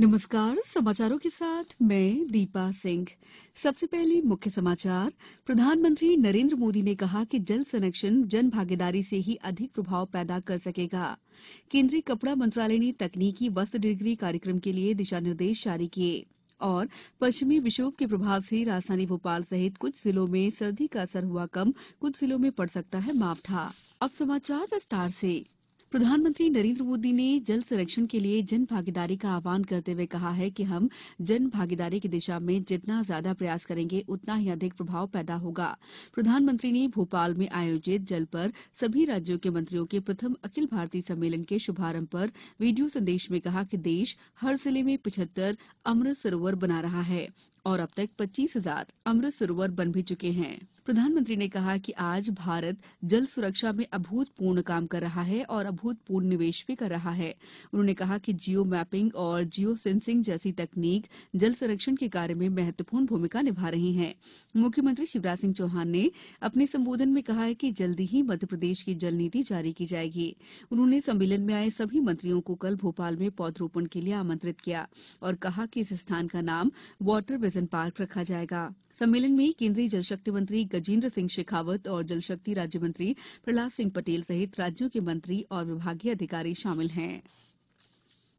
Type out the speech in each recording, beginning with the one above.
नमस्कार समाचारों के साथ मैं दीपा सिंह सबसे पहले मुख्य समाचार प्रधानमंत्री नरेंद्र मोदी ने कहा कि जल संरक्षण जन भागीदारी से ही अधिक प्रभाव पैदा कर सकेगा केंद्रीय कपड़ा मंत्रालय ने तकनीकी वस्त्र डिग्री कार्यक्रम के लिए दिशा निर्देश जारी किए और पश्चिमी विक्षोभ के प्रभाव से राजधानी भोपाल सहित कुछ जिलों में सर्दी का असर हुआ कम कुछ जिलों में पड़ सकता है मापठा अब समाचार विस्तार ऐसी प्रधानमंत्री नरेन्द्र मोदी ने जल संरक्षण के लिए जन भागीदारी का आह्वान करते हुए कहा है कि हम जन भागीदारी की दिशा में जितना ज्यादा प्रयास करेंगे उतना ही अधिक प्रभाव पैदा होगा प्रधानमंत्री ने भोपाल में आयोजित जल पर सभी राज्यों के मंत्रियों के प्रथम अखिल भारतीय सम्मेलन के शुभारंभ पर वीडियो संदेश में कहा कि देश हर जिले में पिछहत्तर अमृत सरोवर बना रहा है और अब तक पच्चीस हजार अमृत सरोवर बन भी चुके हैं प्रधानमंत्री ने कहा कि आज भारत जल सुरक्षा में अभूतपूर्ण काम कर रहा है और अभूतपूर्ण निवेश भी कर रहा है उन्होंने कहा कि जियो मैपिंग और जियो सेंसिंग जैसी तकनीक जल संरक्षण के कार्य में महत्वपूर्ण भूमिका निभा रही हैं मुख्यमंत्री शिवराज सिंह चौहान ने अपने संबोधन में कहा है कि जल्दी ही मध्यप्रदेश की जल नीति जारी की जाएगी उन्होंने सम्मेलन में आए सभी मंत्रियों को कल भोपाल में पौधरोपण के लिए आमंत्रित किया और कहा कि इस स्थान का नाम वाटर पर्यटन पार्क रखा जाएगा सम्मेलन में केन्द्रीय जल शक्ति मंत्री गजेन्द्र सिंह शेखावत और जल शक्ति राज्य मंत्री प्रहलाद सिंह पटेल सहित राज्यों के मंत्री और विभागीय अधिकारी शामिल होंगे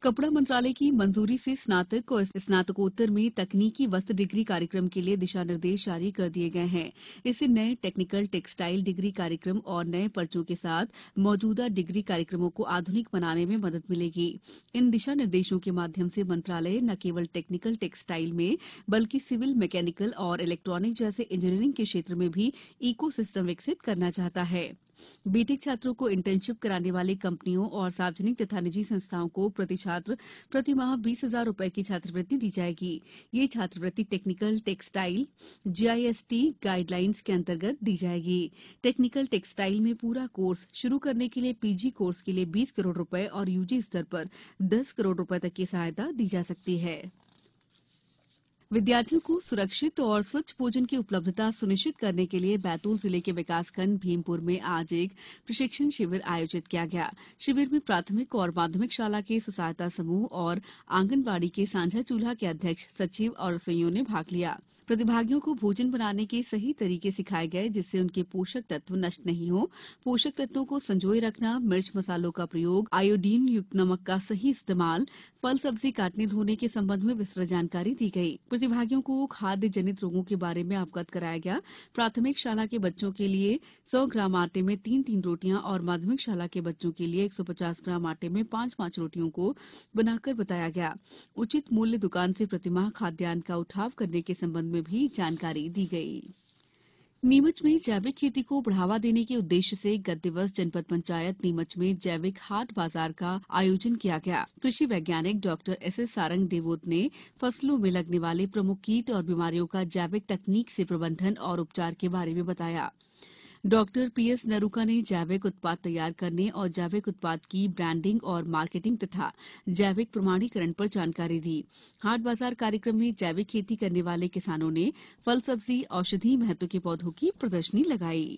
कपड़ा मंत्रालय की मंजूरी से स्नातक और स्नातकोत्तर में तकनीकी वस्त्र डिग्री कार्यक्रम के लिए दिशा निर्देश जारी कर दिए गए हैं इससे नए टेक्निकल टेक्सटाइल डिग्री कार्यक्रम और नए पर्चों के साथ मौजूदा डिग्री कार्यक्रमों को आधुनिक बनाने में मदद मिलेगी इन दिशा निर्देशों के माध्यम से मंत्रालय न केवल टेक्निकल टेक्सटाइल में बल्कि सिविल मैकेनिकल और इलेक्ट्रॉनिक जैसे इंजीनियरिंग के क्षेत्र में भी इको विकसित करना चाहता है बीटेक e छात्रों को इंटर्नशिप कराने वाली कंपनियों और सार्वजनिक तथा निजी संस्थाओं को प्रति छात्र प्रति माह बीस हजार रूपये की छात्रवृत्ति दी जाएगी ये छात्रवृत्ति टेक्निकल टेक्सटाइल जीआईएसटी गाइडलाइंस के अंतर्गत दी जाएगी टेक्निकल टेक्सटाइल में पूरा कोर्स शुरू करने के लिए पीजी कोर्स के लिए बीस करोड़ रूपये और यूजी स्तर पर दस करोड़ रूपये तक की सहायता दी जा सकती है विद्यार्थियों को सुरक्षित और स्वच्छ भोजन की उपलब्धता सुनिश्चित करने के लिए बैतूल जिले के विकासखंड भीमपुर में आज एक प्रशिक्षण शिविर आयोजित किया गया शिविर में प्राथमिक और माध्यमिक शाला के स्व सहायता समूह और आंगनबाड़ी के सांझा चूल्हा के अध्यक्ष सचिव और रसोइयों ने भाग लिया लिया प्रतिभागियों को भोजन बनाने के सही तरीके सिखाए गए जिससे उनके पोषक तत्व नष्ट नहीं हो पोषक तत्वों को संजोए रखना मिर्च मसालों का प्रयोग आयोडीन युक्त नमक का सही इस्तेमाल फल सब्जी काटने धोने के संबंध में विस्तृत जानकारी दी गई प्रतिभागियों को खाद्य जनित रोगों के बारे में अवगत कराया गया प्राथमिक शाला के बच्चों के लिए सौ ग्राम आटे में तीन तीन रोटियां और माध्यमिक शाला के बच्चों के लिए एक ग्राम आटे में पांच पांच रोटियों को बनाकर बताया गया उचित मूल्य दुकान से प्रतिमाह खाद्यान्न का उठाव करने के संबंध में में भी जानकारी दी गई नीमच में जैविक खेती को बढ़ावा देने के उद्देश्य से गत दिवस जनपद पंचायत नीमच में जैविक हाट बाजार का आयोजन किया गया कृषि वैज्ञानिक doctor S S Sarang Devot ने फसलों में लगने वाले प्रमुख कीट और बीमारियों का जैविक तकनीक से प्रबंधन और उपचार के बारे में बताया डॉक्टर पीएस नरूका ने जैविक उत्पाद तैयार करने और जैविक उत्पाद की ब्रांडिंग और मार्केटिंग तथा जैविक प्रमाणीकरण पर जानकारी दी हाट बाजार कार्यक्रम में जैविक खेती करने वाले किसानों ने फल सब्जी औषधि महत्व के पौधों की प्रदर्शनी लगाई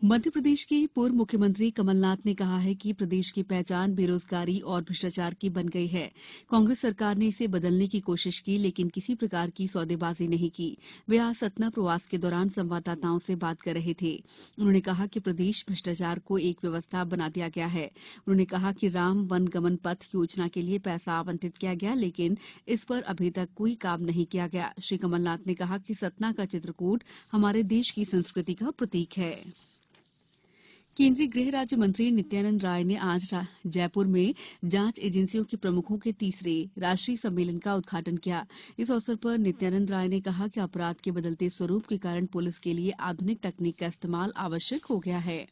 कमलनाथ मध्यप्रदेश के पूर्व मुख्यमंत्री कमलनाथ ने कहा है कि प्रदेश की पहचान बेरोजगारी और भ्रष्टाचार की बन गई है कांग्रेस सरकार ने इसे बदलने की कोशिश की लेकिन किसी प्रकार की सौदेबाजी नहीं की वे आज सतना प्रवास के दौरान संवाददाताओं से बात कर रहे थे उन्होंने कहा कि प्रदेश भ्रष्टाचार को एक व्यवस्था बना दिया गया है उन्होंने कहा कि राम वनगमन पथ योजना के लिए पैसा आवंटित किया गया लेकिन इस पर अभी तक कोई काम नहीं किया गया श्री कमलनाथ ने कहा कि सतना का चित्रकूट हमारे देश की संस्कृति का प्रतीक है केंद्रीय गृह राज्य मंत्री नित्यानंद राय ने आज जयपुर में जांच एजेंसियों के प्रमुखों के तीसरे राष्ट्रीय सम्मेलन का उद्घाटन किया इस अवसर पर नित्यानंद राय ने कहा कि अपराध के बदलते स्वरूप के कारण पुलिस के लिए आधुनिक तकनीक का इस्तेमाल आवश्यक हो गया है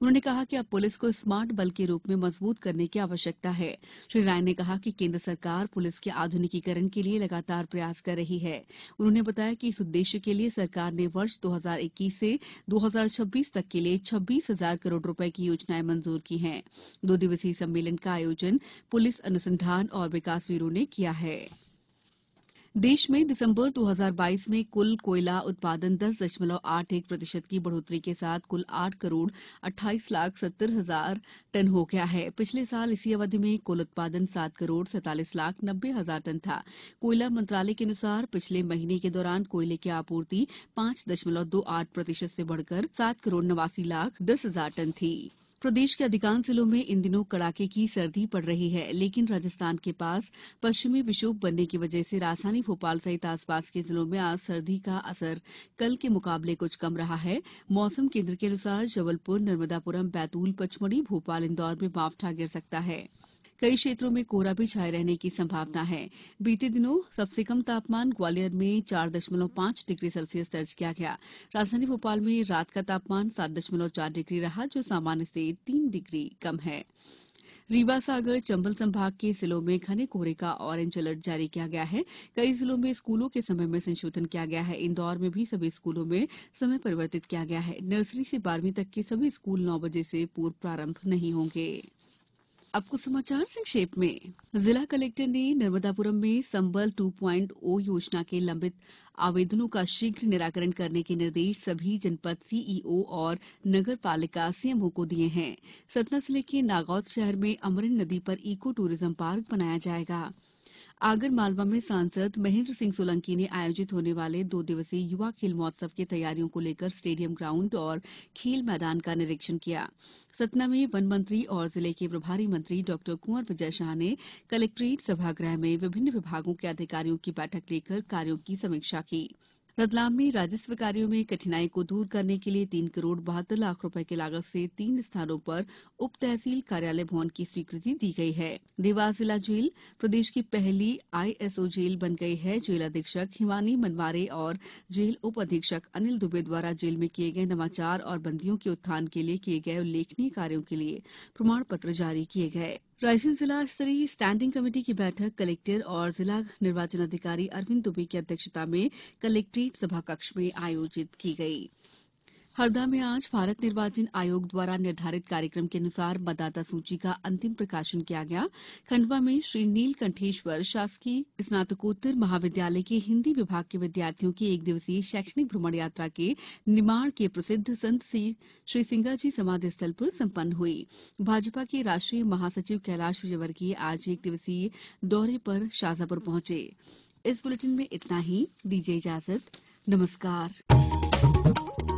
उन्होंने कहा कि अब पुलिस को स्मार्ट बल के रूप में मजबूत करने की आवश्यकता है श्री राय ने कहा कि केन्द्र सरकार पुलिस के आधुनिकीकरण के लिए लगातार प्रयास कर रही है उन्होंने बताया कि इस उद्देश्य के लिए सरकार ने वर्ष 2021 से 2026 तक के लिए छब्बीस हजार करोड़ रुपए की योजनाएं मंजूर की हैं दो दिवसीय सम्मेलन का आयोजन पुलिस अनुसंधान और विकास ब्यूरो ने किया है देश में दिसंबर 2022 में कुल कोयला उत्पादन दस दशमलव आठ एक प्रतिशत की बढ़ोतरी के साथ कुल आठ करोड़ अट्ठाईस लाख सत्तर हजार टन हो गया है पिछले साल इसी अवधि में कुल उत्पादन सात करोड़ सैतालीस लाख नब्बे हजार टन था कोयला मंत्रालय के अनुसार पिछले महीने के दौरान कोयले की आपूर्ति पांच दशमलव दो आठ प्रतिशत से बढ़कर सात करोड़ नवासी लाख दस हजार टन थी प्रदेश के अधिकांश जिलों में इन दिनों कड़ाके की सर्दी पड़ रही है लेकिन राजस्थान के पास पश्चिमी विक्षोभ बनने की वजह से राजधानी भोपाल सहित आसपास के जिलों में आज सर्दी का असर कल के मुकाबले कुछ कम रहा है मौसम केन्द्र के अनुसार जबलपुर नर्मदापुरम बैतूल पचमढ़ी भोपाल इंदौर में मावठ गिर सकता है कई क्षेत्रों में कोहरा भी छाये रहने की संभावना है बीते दिनों सबसे कम तापमान ग्वालियर में चार दशमलव पांच डिग्री सेल्सियस दर्ज किया गया राजधानी भोपाल में रात का तापमान सात दशमलव चार डिग्री रहा जो सामान्य से तीन डिग्री कम है रीवा सागर चंबल संभाग के जिलों में घने कोहरे का ऑरेंज अलर्ट जारी किया गया है कई जिलों में स्कूलों के समय में संशोधन किया गया है इंदौर में भी सभी स्कूलों में समय परिवर्तित किया गया है नर्सरी से बारहवीं तक के सभी स्कूल नौ बजे से पूर्व प्रारंभ नहीं होंगे अब कुछ समाचार संक्षेप में जिला कलेक्टर ने नर्मदापुरम में संबल 2.0 योजना के लंबित आवेदनों का शीघ्र निराकरण करने के निर्देश सभी जनपद सीईओ e और नगर पालिका सीएमओ को दिए हैं सतना जिले के नागौद शहर में अमरन नदी पर इको टूरिज्म पार्क बनाया जाएगा आगरमालवा में सांसद महेन्द्र सिंह सोलंकी ने आयोजित होने वाले दो दिवसीय युवा खेल महोत्सव की तैयारियों को लेकर स्टेडियम ग्राउंड और खेल मैदान का निरीक्षण किया सतना में वन मंत्री और जिले के प्रभारी मंत्री डॉ कुंवर विजय शाह ने कलेक्ट्रेट सभागृह में विभिन्न विभागों के अधिकारियों की बैठक लेकर कार्यो की समीक्षा कीं रतलाम में राजस्व कार्यो में कठिनाई को दूर करने के लिए तीन करोड़ बहत्तर लाख रुपए की लागत से तीन स्थानों पर उप तहसील कार्यालय भवन की स्वीकृति दी गई है देवास जिला जेल प्रदेश की पहली आईएसओ जेल बन गई है जेल अधीक्षक हिमानी मनवारे और जेल उप अधीक्षक अनिल दुबे द्वारा जेल में किए गए नवाचार और बंदियों के उत्थान के लिए किए गए उल्लेखनीय कार्यो के लिए प्रमाण पत्र जारी किए गए रायसेन जिला स्तरीय स्टैंडिंग कमेटी की बैठक कलेक्टर और जिला निर्वाचन अधिकारी अरविंद दुबे की अध्यक्षता में कलेक्ट्रेट सभाकक्ष में आयोजित की गई है हरदा में आज भारत निर्वाचन आयोग द्वारा निर्धारित कार्यक्रम के अनुसार मतदाता सूची का अंतिम प्रकाशन किया गया खंडवा में श्री नीलकंठेश्वर शासकीय स्नातकोत्तर महाविद्यालय के हिन्दी विभाग के विद्यार्थियों की एक दिवसीय शैक्षणिक भ्रमण यात्रा के निमाड़ के प्रसिद्ध संत श्री सिंगाजी समाधि स्थल पर सम्पन्न हुई भाजपा के राष्ट्रीय महासचिव कैलाश विजयवर्गीय आज एक दिवसीय दौरे पर शाजापुर पहुंचे इस बुलेटिन में इतना ही दीजिए इजाजत नमस्कार